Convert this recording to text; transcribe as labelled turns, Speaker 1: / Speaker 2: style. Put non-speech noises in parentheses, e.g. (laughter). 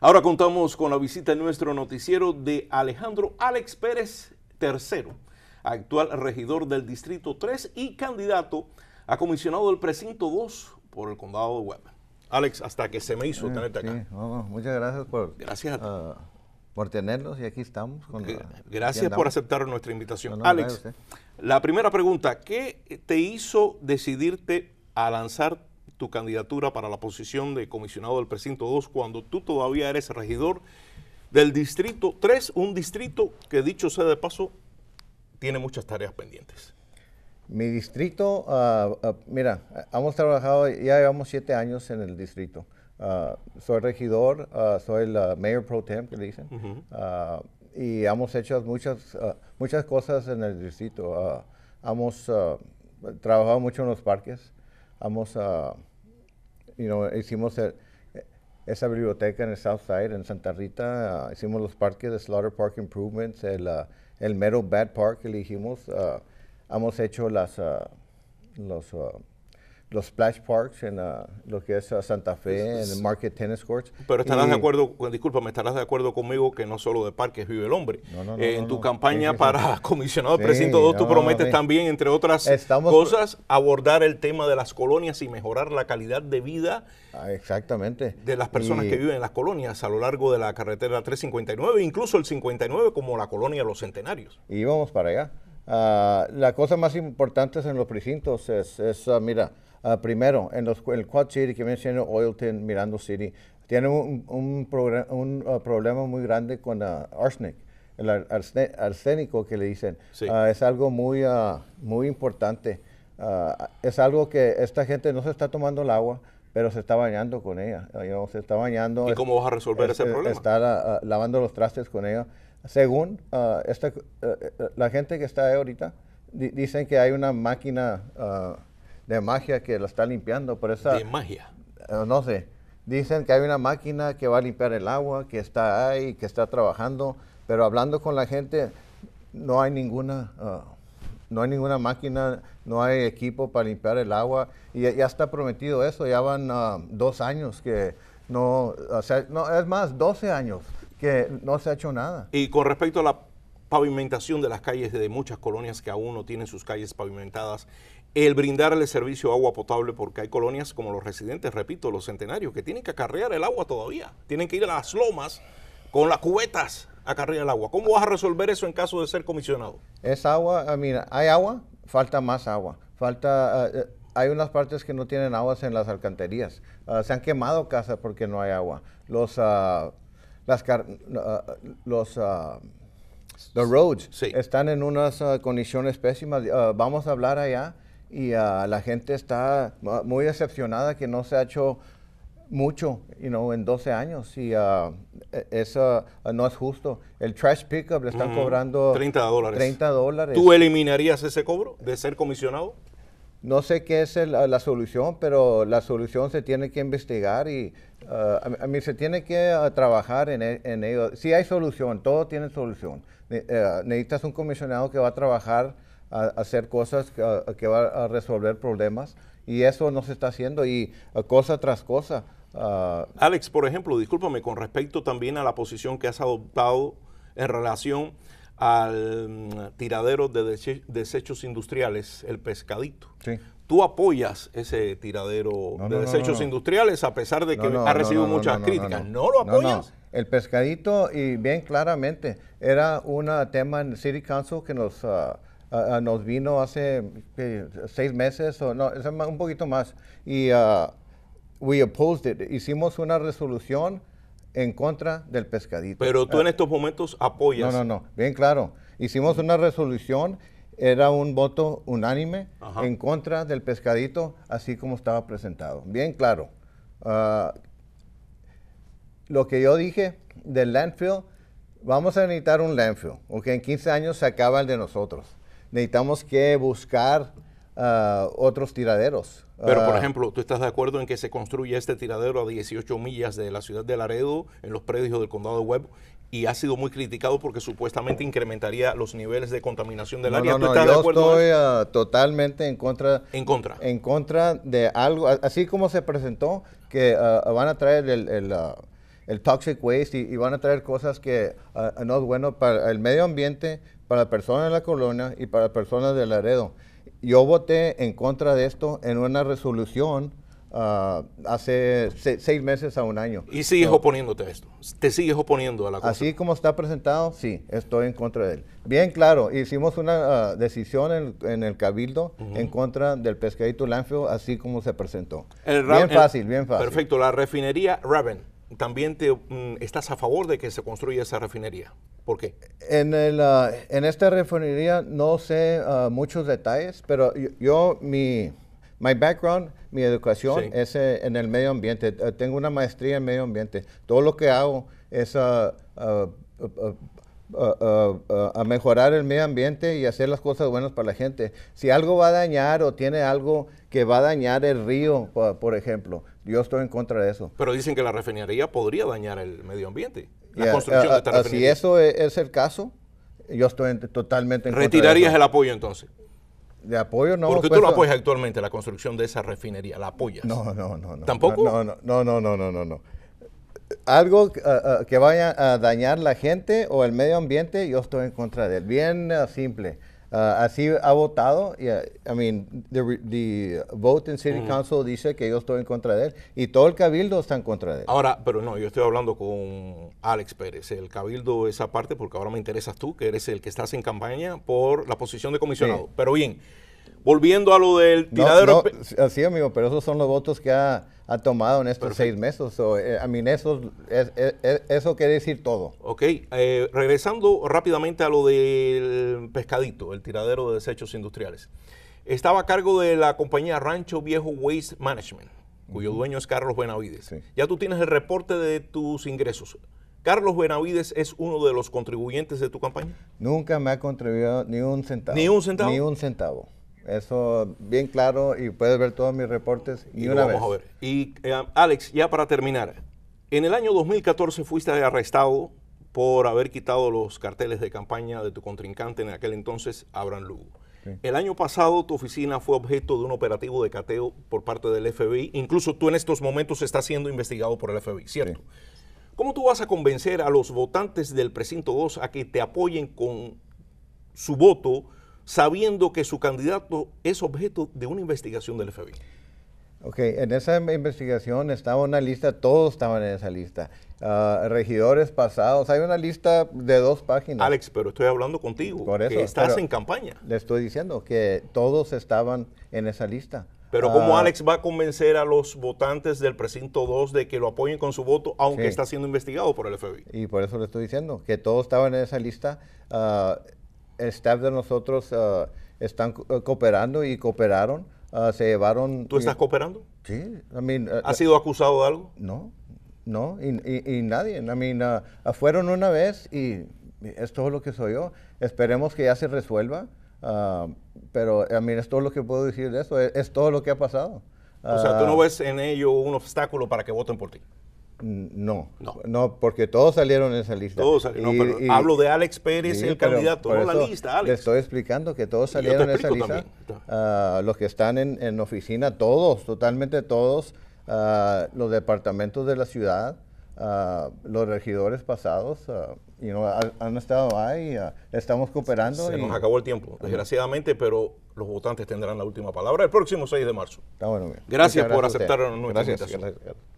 Speaker 1: Ahora contamos con la visita en nuestro noticiero de Alejandro Alex Pérez III, actual regidor del Distrito 3 y candidato a comisionado del Precinto 2 por el Condado de Webb. Alex, hasta que se me hizo tenerte
Speaker 2: acá. muchas gracias por... Gracias ah, por tenernos y aquí estamos. Con Gracias por
Speaker 1: aceptar nuestra invitación. Alex, la primera pregunta, ¿qué te hizo decidirte a lanzarte? tu candidatura para la posición de comisionado del precinto 2 cuando tú todavía eres regidor del distrito 3, un distrito que dicho sea de paso, tiene muchas tareas pendientes.
Speaker 2: Mi distrito, ah, ah, mira, hemos trabajado, ya llevamos siete años en el distrito. Ah, soy regidor, soy el mayor pro tem, que le dicen, y hemos hecho muchas, muchas cosas en el distrito. hemos trabajado mucho en los parques, hemos you know, hicimos esa biblioteca en el South Side, en Santa Rita, ah, hicimos los parques de Slaughter Park Improvements, el, ah, el Meadow Bad Park elegimos, ah, hemos hecho las, los los splash parks en ah, lo que es ah, Santa Fe, en el Market Tennis Courts. Pero estarás de
Speaker 1: acuerdo, disculpa me estarás de acuerdo conmigo que no solo de parques vive el hombre. Eh, en tu campaña para (laughs) comisionado de precinto 2 tú prometes también, entre otras cosas, abordar el tema de las colonias y mejorar la calidad de vida
Speaker 2: ah, exactamente.
Speaker 1: de las personas que viven en las colonias a lo largo de la carretera 359, incluso el 59 como la colonia Los Centenarios.
Speaker 2: Y vamos para allá. la cosa más importante en los precintos es mira, Ah, primero en los, el Quad City, que viene Oilton, Mirando City. tiene un, un, ah, problema muy grande con ah, arsenic, el arsénico que le dicen. es algo muy, muy importante. es algo que esta gente no se está tomando el agua, pero se está bañando con ella. se está bañando. ¿Y cómo vas a resolver ese problema? problema? está lavando los trastes con ella según esta, eh, eh, la gente que está ahí ahorita, dicen que hay una máquina de magia que la está limpiando. Por esa, de magia. Eh, no sé. Dicen que hay una máquina que va a limpiar el agua, que está ahí, que está trabajando, pero hablando con la gente, no hay ninguna, uh, no hay ninguna máquina, no hay equipo para limpiar el agua. Y ya, está prometido eso, ya van uh, dos años que no, no, es más, 12 años que no se ha hecho nada.
Speaker 1: Y con respecto a la pavimentación de las calles de muchas colonias que aún no tienen sus calles pavimentadas, el brindarle servicio a agua potable, porque hay colonias como los residentes, repito, los centenarios, que tienen que acarrear el agua todavía, tienen que ir a las lomas con las cubetas a acarrear el agua. ¿Cómo vas a resolver eso en caso de ser comisionado?
Speaker 2: Es agua, ah, mira, hay agua, falta más agua, falta... Ah, eh, hay unas partes que no tienen aguas en las alcantarillas. Ah, se han quemado casas porque no hay agua. Los, uh, las los the roads sí. están en unas condiciones pésimas. vamos a hablar allá y la gente está muy decepcionada que no se ha hecho mucho you know, en 12 años y ah, e, eso ah, no es justo. El trash pickup le están cobrando 30 dólares. 30 ¿Tú
Speaker 1: eliminarías ese cobro de ser comisionado?
Speaker 2: No sé qué es ah, la, solución, pero la solución se tiene que investigar y a, mí se tiene que trabajar en, e, ello. Si sí hay solución, todo tiene solución. Eh, necesitas un comisionado que va a trabajar a, hacer cosas que van a resolver problemas y eso no se está haciendo y cosa tras cosa. Ah, Alex, por ejemplo,
Speaker 1: discúlpame, con respecto también a la posición que has adoptado en relación al mm, tiradero de desechos industriales, el pescadito. Sí. Tú apoyas ese tiradero de desechos industriales a pesar de que ha recibido muchas críticas. No, lo apoyas?
Speaker 2: El pescadito, y bien claramente, era un tema en City Council que nos... Ah, nos vino hace seis meses o no, es un poquito más. Y ah, we opposed it. Hicimos una resolución en contra del pescadito. Pero tú ah. en
Speaker 1: estos momentos apoyas. No, no, no,
Speaker 2: bien claro. Hicimos una resolución, era un voto unánime en contra del pescadito, así como estaba presentado. Bien claro. Ah, lo que yo dije del landfill, vamos a necesitar un landfill, porque en 15 años se acaba el de nosotros necesitamos que buscar ah, otros tiraderos. Pero, por ah, ejemplo,
Speaker 1: ¿tú estás de acuerdo en que se construye este tiradero a 18 millas de la ciudad de Laredo, en los predios del condado de Webb, y ha sido muy criticado porque supuestamente incrementaría los niveles de contaminación del área. No, no, no, yo estoy
Speaker 2: ah, totalmente en contra. En contra. En contra de algo, así como se presentó, que van a traer el, el toxic waste y, van a traer cosas que ah, ah, no es bueno para el medio ambiente, para las personas de la colonia y para personas del Laredo. Yo voté en contra de esto en una resolución ah, hace seis meses a un año. ¿Y sigues
Speaker 1: oponiéndote a esto? ¿Te sigues oponiendo a la cosa? Así
Speaker 2: como está presentado, sí, estoy en contra de él. Bien claro, hicimos una decisión en, el Cabildo en contra del pescadito Lanfio, así como se presentó. bien fácil, bien fácil.
Speaker 1: Perfecto, la refinería Raven también te, mm, estás a favor de que se construya esa refinería. ¿Por qué?
Speaker 2: En, el, ah, en esta refinería no sé ah, muchos detalles, pero yo, mi my background, mi educación es eh, en el medio ambiente. Eh, tengo una maestría en medio ambiente. Todo lo que hago es ah, a mejorar el medio ambiente y hacer las cosas buenas para la gente. Si algo va a dañar o tiene algo que va a dañar el río, por, ejemplo, yo estoy en contra de eso.
Speaker 1: Pero dicen que la refinería podría dañar el medio ambiente. La construcción de esta refinería. Si
Speaker 2: eso e, es, el caso, yo estoy totalmente en contra. ¿Retirarías el
Speaker 1: apoyo entonces?
Speaker 2: De apoyo no. Porque tú pues, lo apoyas
Speaker 1: actualmente, la construcción de esa refinería, la apoyas. No, no, no. no ¿Tampoco? no,
Speaker 2: no, no, no, no, no. no algo eh, eh, que vaya a dañar la gente o el medio ambiente, yo estoy en contra de él. Bien eh, simple. así ha votado. Yeah, I mean, the, vote in city council dice que yo estoy en contra de él y todo el cabildo está en contra de él. Ahora,
Speaker 1: pero no, yo estoy hablando con Alex Pérez, el cabildo esa parte, porque ahora me interesas tú, que eres el que estás en campaña por la posición de comisionado. Pero bien volviendo a lo del tiradero.
Speaker 2: Sí, amigo, pero esos son los votos que ha, tomado en estos seis meses. a eh, mí, eso, eso quiere decir todo.
Speaker 1: Ok, eh, regresando rápidamente a lo del pescadito, el tiradero de desechos industriales. Estaba a cargo de la compañía Rancho Viejo Waste Management, cuyo dueño es Carlos Benavides. Ya tú tienes el reporte de tus ingresos. Carlos Benavides es uno de los contribuyentes de tu campaña.
Speaker 2: Nunca me ha contribuido ni un centavo. Ni un centavo. Ni un centavo. Eso bien claro y puedes ver todos mis reportes y, una vamos vez.
Speaker 1: ver. Y eh, Alex, ya para terminar, en el año 2014 fuiste arrestado por haber quitado los carteles de campaña de tu contrincante en aquel entonces, Abraham Lugo. El año pasado tu oficina fue objeto de un operativo de cateo por parte del FBI. Incluso tú en estos momentos estás siendo investigado por el FBI, ¿cierto? ¿Cómo tú vas a convencer a los votantes del precinto 2 a que te apoyen con su voto sabiendo que su candidato es objeto de una investigación del FBI?
Speaker 2: Ok, en esa investigación estaba una lista, todos estaban en esa lista. Ah, regidores pasados, hay una lista de dos páginas. Alex, pero estoy hablando contigo. Por Que estás en campaña. Le estoy diciendo que todos estaban en esa lista. Pero ¿cómo ah, Alex
Speaker 1: va a convencer a los votantes del precinto 2 de que lo apoyen con su voto, aunque está siendo investigado por el FBI?
Speaker 2: Y por eso le estoy diciendo que todos estaban en esa lista. Ah, el staff de nosotros ah, están eh, cooperando y cooperaron. Ah, se llevaron... ¿Tú estás cooperando? Sí. I eh,
Speaker 1: sido acusado de algo?
Speaker 2: No, no, y, nadie. I mean, ah, fueron una vez y es todo lo que soy yo. Esperemos que ya se resuelva, pero es todo lo que puedo decir de eso, e, es todo lo que ha pasado. O sea, tú no ves
Speaker 1: en ello un obstáculo para que voten por ti.
Speaker 2: No, no, porque todos salieron en esa lista. Todos pero hablo de Alex Pérez, el candidato, no la lista, estoy explicando que todos salieron en esa lista. Ah, los que están en, oficina, todos, totalmente todos, ah, los departamentos de la ciudad, ah, los regidores pasados, han, estado ahí, estamos cooperando. Se, nos acabó el tiempo, desgraciadamente,
Speaker 1: pero los votantes tendrán la última palabra el próximo 6 de marzo.
Speaker 2: Gracias, por aceptar nuestra invitación.